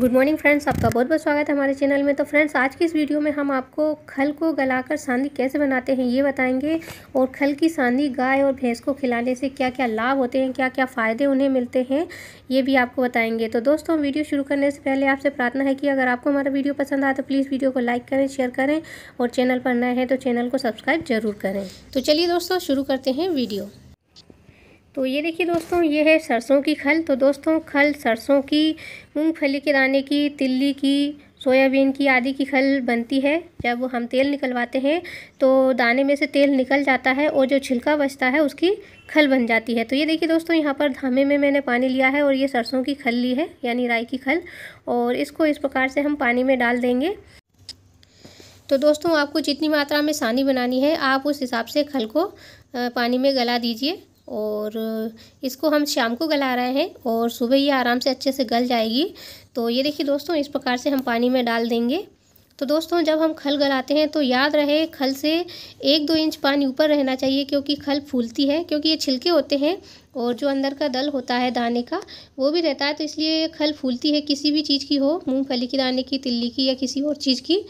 good morning friends आपका बहुत बहुत स्वागत है हमारे चैनल में तो फ्रेंड्स आज की इस वीडियो में हम आपको खल को गलाकर सांदी कैसे बनाते हैं ये बताएंगे और खल की सांदी गाय और भैंस को खिलाने से क्या क्या लाभ होते हैं क्या क्या फ़ायदे उन्हें मिलते हैं ये भी आपको बताएंगे तो दोस्तों हम वीडियो शुरू करने से पहले आपसे प्रार्थना है कि अगर आपको हमारा वीडियो पसंद आए तो प्लीज़ वीडियो को लाइक करें शेयर करें और चैनल पर नए हैं तो चैनल को सब्सक्राइब जरूर करें तो चलिए दोस्तों शुरू करते हैं वीडियो तो ये देखिए दोस्तों ये है सरसों की खल तो दोस्तों खल सरसों की मूंगफली के दाने की तिल्ली की सोयाबीन की आदि की खल बनती है जब हम तेल निकलवाते हैं तो दाने में से तेल निकल जाता है और जो छिलका बचता है उसकी खल बन जाती है तो ये देखिए दोस्तों यहाँ पर धामे में मैंने पानी लिया है और ये सरसों की खल ली है यानी राई की खल और इसको इस प्रकार से हम पानी में डाल देंगे तो दोस्तों आपको जितनी मात्रा में सानी बनानी है आप उस हिसाब से खल को पानी में गला दीजिए और इसको हम शाम को गला रहे हैं और सुबह ये आराम से अच्छे से गल जाएगी तो ये देखिए दोस्तों इस प्रकार से हम पानी में डाल देंगे तो दोस्तों जब हम खल गलाते हैं तो याद रहे खल से एक दो इंच पानी ऊपर रहना चाहिए क्योंकि खल फूलती है क्योंकि ये छिलके होते हैं और जो अंदर का दल होता है दाने का वो भी रहता है तो इसलिए खल फूलती है किसी भी चीज़ की हो मूंगफली की दाने की तिल्ली की या किसी और चीज़ की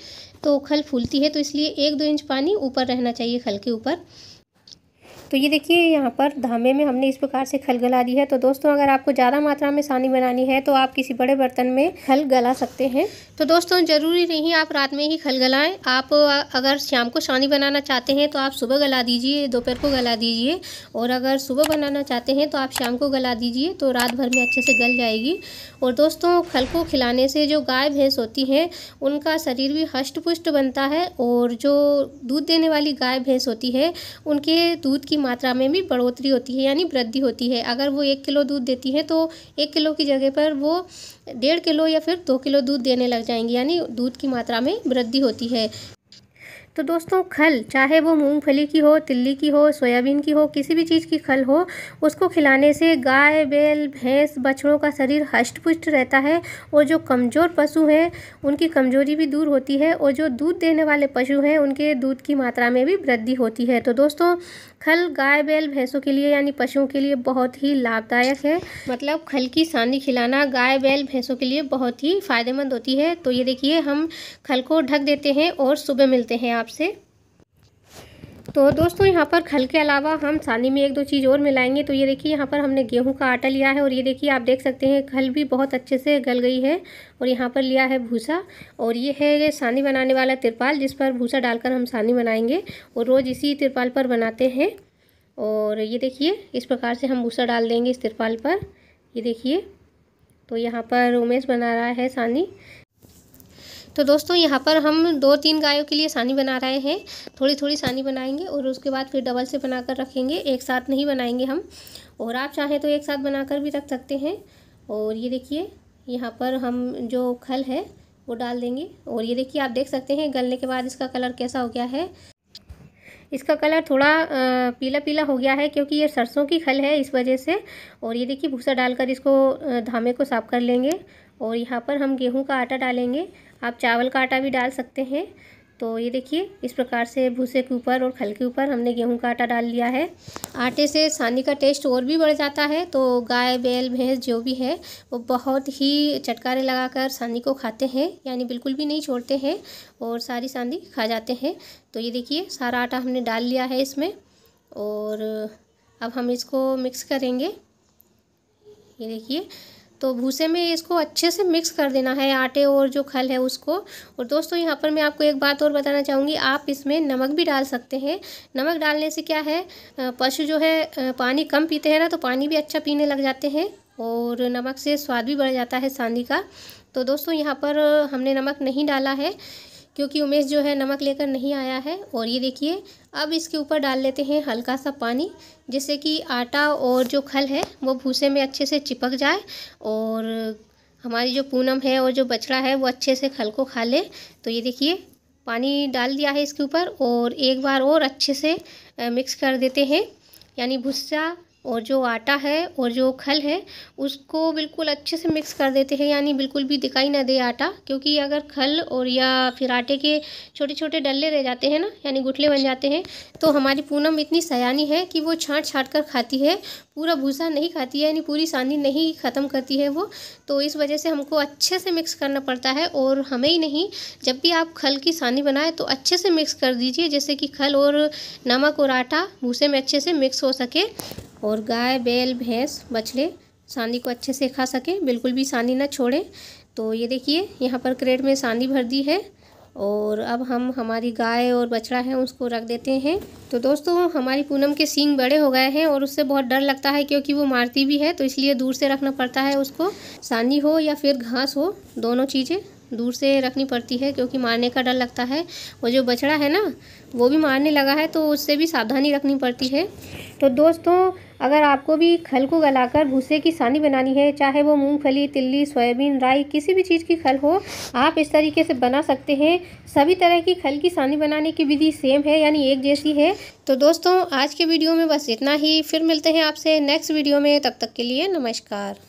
तो खल फूलती है तो इसलिए एक दो इंच पानी ऊपर रहना चाहिए खल के ऊपर तो ये देखिए यहाँ पर धामे में हमने इस प्रकार से खल गला दी है तो दोस्तों अगर आपको ज़्यादा मात्रा में सानी बनानी है तो आप किसी बड़े बर्तन में खल गला सकते हैं तो दोस्तों ज़रूरी नहीं आप रात में ही खल गलाएं आप अगर शाम को सानी बनाना चाहते हैं तो आप सुबह गला दीजिए दोपहर को गला दीजिए और अगर सुबह बनाना चाहते हैं तो आप शाम को गला दीजिए तो रात भर में अच्छे से गल जाएगी और दोस्तों खल को खिलाने से जो गाय भैंस होती हैं उनका शरीर भी हष्ट बनता है और जो दूध देने वाली गाय भैंस होती है उनके दूध की मात्रा में भी बढ़ोतरी होती है यानी वृद्धि होती है अगर वो एक किलो दूध देती हैं तो एक किलो की जगह पर वो डेढ़ किलो या फिर दो किलो दूध देने लग जाएंगी यानी दूध की मात्रा में वृद्धि होती है तो दोस्तों खल चाहे वो मूंगफली की हो तिल्ली की हो सोयाबीन की हो किसी भी चीज़ की खल हो उसको खिलाने से गाय बैल भैंस बछड़ों का शरीर हष्ट रहता है और जो कमज़ोर पशु हैं उनकी कमज़ोरी भी दूर होती है और जो दूध देने वाले पशु हैं उनके दूध की मात्रा में भी वृद्धि होती है तो दोस्तों खल गाय बैल भैंसों के लिए यानी पशुओं के लिए बहुत ही लाभदायक है मतलब खल की सानी खिलाना गाय बैल भैंसों के लिए बहुत ही फ़ायदेमंद होती है तो ये देखिए हम खल को ढक देते हैं और सुबह मिलते हैं आप तरफ से तो दोस्तों यहाँ पर खल के अलावा हम सानी में एक दो चीज़ और मिलाएंगे तो ये देखिए यहाँ पर हमने गेहूं का आटा लिया है और ये देखिए आप देख सकते हैं खल भी बहुत अच्छे से गल गई है और यहाँ पर लिया है भूसा और ये है सानी बनाने वाला तिरपाल जिस पर भूसा डालकर हम सानी बनाएंगे और रोज़ इसी तिरपाल पर बनाते हैं और ये देखिए इस प्रकार से हम भूसा डाल देंगे इस तिरपाल पर ये देखिए तो यहाँ पर उमेश बना रहा है सानी तो दोस्तों यहाँ पर हम दो तीन गायों के लिए सानी बना रहे हैं थोड़ी थोड़ी सानी बनाएंगे और उसके बाद फिर डबल से बनाकर रखेंगे एक साथ नहीं बनाएंगे हम और आप चाहें तो एक साथ बनाकर भी रख सकते हैं और ये देखिए यहाँ पर हम जो खल है वो डाल देंगे और ये देखिए आप देख सकते हैं गलने के बाद इसका कलर कैसा हो गया है इसका कलर थोड़ा पीला पीला हो गया है क्योंकि ये सरसों की खल है इस वजह से और ये देखिए भूसा डालकर इसको धामे को साफ़ कर लेंगे और यहाँ पर हम गेहूं का आटा डालेंगे आप चावल का आटा भी डाल सकते हैं तो ये देखिए इस प्रकार से भूसे के ऊपर और खल के ऊपर हमने गेहूं का आटा डाल लिया है आटे से सानी का टेस्ट और भी बढ़ जाता है तो गाय बैल भैंस जो भी है वो बहुत ही चटकारे लगाकर सानी को खाते हैं यानी बिल्कुल भी नहीं छोड़ते हैं और सारी सानी खा जाते हैं तो ये देखिए सारा आटा हमने डाल लिया है इसमें और अब हम इसको मिक्स करेंगे ये देखिए तो भूसे में इसको अच्छे से मिक्स कर देना है आटे और जो खल है उसको और दोस्तों यहाँ पर मैं आपको एक बात और बताना चाहूँगी आप इसमें नमक भी डाल सकते हैं नमक डालने से क्या है पशु जो है पानी कम पीते हैं ना तो पानी भी अच्छा पीने लग जाते हैं और नमक से स्वाद भी बढ़ जाता है सानी का तो दोस्तों यहाँ पर हमने नमक नहीं डाला है क्योंकि उमेश जो है नमक लेकर नहीं आया है और ये देखिए अब इसके ऊपर डाल लेते हैं हल्का सा पानी जिससे कि आटा और जो खल है वो भूसे में अच्छे से चिपक जाए और हमारी जो पूनम है और जो बछड़ा है वो अच्छे से खल को खा ले तो ये देखिए पानी डाल दिया है इसके ऊपर और एक बार और अच्छे से मिक्स कर देते हैं यानी भूसा और जो आटा है और जो खल है उसको बिल्कुल अच्छे से मिक्स कर देते हैं यानी बिल्कुल भी दिखाई ना दे आटा क्योंकि अगर खल और या फिर आटे के छोटे छोटे डल्ले रह जाते हैं ना यानी गुठले बन जाते हैं तो हमारी पूनम इतनी सयानी है कि वो छाँट छाँट कर खाती है पूरा भूसा नहीं खाती है यानी पूरी सानी नहीं ख़त्म करती है वो तो इस वजह से हमको अच्छे से मिक्स करना पड़ता है और हमें ही नहीं जब भी आप खल की सानी बनाएं तो अच्छे से मिक्स कर दीजिए जैसे कि खल और नमक और आटा भूसे में अच्छे से मिक्स हो सके और गाय बैल भैंस बछड़े सांदी को अच्छे से खा सकें बिल्कुल भी सांदी ना छोड़ें तो ये देखिए यहाँ पर क्रेट में सांदी भर दी है और अब हम हमारी गाय और बछड़ा है उसको रख देते हैं तो दोस्तों हमारी पूनम के सींग बड़े हो गए हैं और उससे बहुत डर लगता है क्योंकि वो मारती भी है तो इसलिए दूर से रखना पड़ता है उसको सानी हो या फिर घास हो दोनों चीज़ें दूर से रखनी पड़ती है क्योंकि मारने का डर लगता है वो जो बछड़ा है ना वो भी मारने लगा है तो उससे भी सावधानी रखनी पड़ती है तो दोस्तों अगर आपको भी खल को गलाकर भूसे की सानी बनानी है चाहे वो मूंगफली तिल्ली सोयाबीन राई किसी भी चीज़ की खल हो आप इस तरीके से बना सकते हैं सभी तरह की खल की सानी बनाने की विधि सेम है यानी एक जैसी है तो दोस्तों आज के वीडियो में बस इतना ही फिर मिलते हैं आपसे नेक्स्ट वीडियो में तब तक के लिए नमस्कार